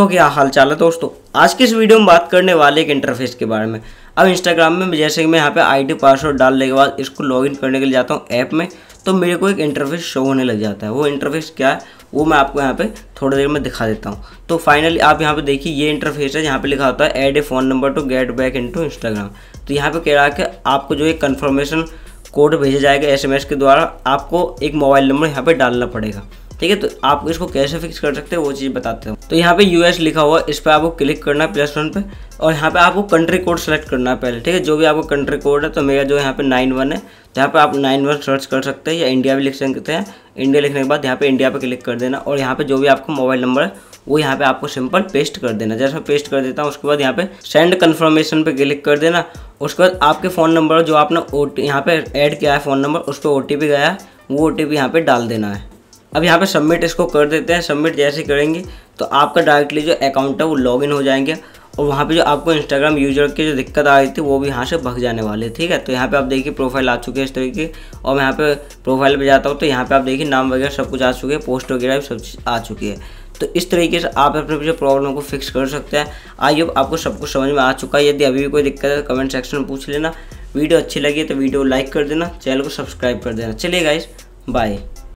तो क्या हालचाल है दोस्तों आज के इस वीडियो में बात करने वाले एक इंटरफेस के बारे में अब इंस्टाग्राम में जैसे कि मैं यहाँ पे आईडी पासवर्ड डालने के बाद इसको लॉगिन करने के लिए जाता हूँ ऐप में तो मेरे को एक इंटरफेस शो होने लग जाता है वो इंटरफेस क्या है वो मैं आपको यहाँ पे थोड़ी देर में दिखा देता हूँ तो फाइनली आप यहाँ पे देखिए ये इंटरफेस है जहाँ पे लिखा होता है add a phone number to get back into Instagram तो यहाँ पे कह रहा है कि आपको जो एक कन्फर्मेशन कोड भेजा जाएगा एस के द्वारा आपको एक मोबाइल नंबर यहाँ पर डालना पड़ेगा ठीक है तो आप इसको कैसे फिक्स कर सकते हैं वो चीज़ बताते हैं तो यहाँ पे यूएस लिखा हुआ इस पर आपको क्लिक करना है प्लस वन पे और यहाँ पे आपको कंट्री कोड सेलेक्ट करना है पहले ठीक है जो भी आपको कंट्री कोड है तो मेरा जो यहाँ पे नाइन वन है तो यहाँ पे आप नाइन वन सर्च कर सकते हैं या इंडिया भी लिख सकते हैं इंडिया लिखने के बाद यहाँ पे इंडिया पे क्लिक कर देना और यहाँ पे जो भी आपका मोबाइल नंबर है वो यहाँ पे आपको सिंपल पेस्ट कर देना जैसे मैं पेस्ट कर देता हूँ उसके बाद यहाँ पे सेंड कन्फर्मेशन पे क्लिक कर देना उसके बाद आपके फ़ोन नंबर जो आपने ओ यहाँ पे ऐड किया है फ़ोन नंबर उस पर ओ गया है वो ओ टी यहाँ पे डाल देना है अब यहाँ पे सबमिट इसको कर देते हैं सबमिट जैसे करेंगे तो आपका डायरेक्टली जो अकाउंट है वो लॉगिन हो जाएंगे और वहाँ पे जो आपको इंस्टाग्राम यूजर की जो दिक्कत आ रही थी वो भी यहाँ से भग जाने वाले ठीक है तो यहाँ पे आप देखिए प्रोफाइल आ चुके हैं इस तरीके और मैं यहाँ पे प्रोफाइल पे जाता हूँ तो यहाँ पे आप देखिए नाम वगैरह सब कुछ आ चुके हैं पोस्ट वगैरह भी सब चीज़ आ चुकी है तो इस तरीके से आप अपने जो प्रॉब्लम को फिक्स कर सकते हैं आइए आपको सब कुछ समझ में आ चुका है यदि अभी भी कोई दिक्कत है कमेंट सेक्शन में पूछ लेना वीडियो अच्छी लगी तो वीडियो लाइक कर देना चैनल को सब्सक्राइब कर देना चलिए गाइज बाय